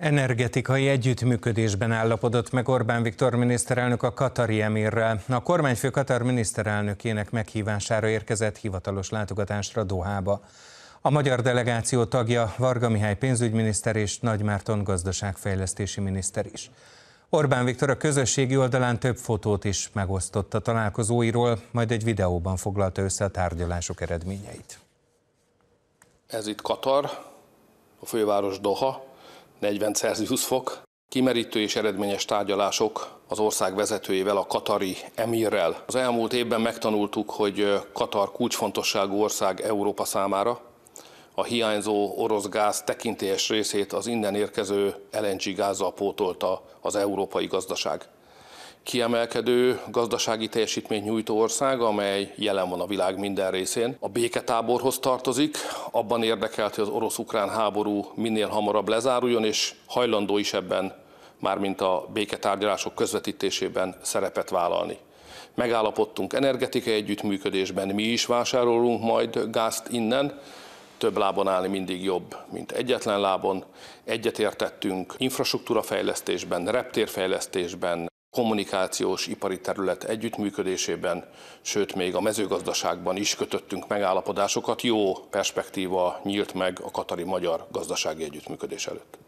Energetikai együttműködésben állapodott meg Orbán Viktor miniszterelnök a Katari Emirrel. A kormányfő Katar miniszterelnökének meghívására érkezett hivatalos látogatásra Dohába. A magyar delegáció tagja Varga Mihály pénzügyminiszter és Nagy Márton gazdaságfejlesztési miniszter is. Orbán Viktor a közösségi oldalán több fotót is megosztotta találkozóiról, majd egy videóban foglalta össze a tárgyalások eredményeit. Ez itt Katar, a főváros Doha, 40 Celsius fok. Kimerítő és eredményes tárgyalások az ország vezetőjével, a Katari Emirrel. Az elmúlt évben megtanultuk, hogy Katar kulcsfontosságú ország Európa számára. A hiányzó orosz gáz tekintélyes részét az innen érkező LNG gázzal pótolta az európai gazdaság kiemelkedő gazdasági teljesítményt nyújtó ország, amely jelen van a világ minden részén. A béketáborhoz tartozik, abban érdekelt, hogy az orosz-ukrán háború minél hamarabb lezáruljon, és hajlandó is ebben, mármint a béketárgyalások közvetítésében szerepet vállalni. Megállapodtunk energetikai együttműködésben, mi is vásárolunk majd gázt innen, több lábon állni mindig jobb, mint egyetlen lábon. Egyetértettünk infrastruktúrafejlesztésben, reptérfejlesztésben, kommunikációs ipari terület együttműködésében, sőt még a mezőgazdaságban is kötöttünk megállapodásokat. Jó perspektíva nyílt meg a katari magyar gazdasági együttműködés előtt.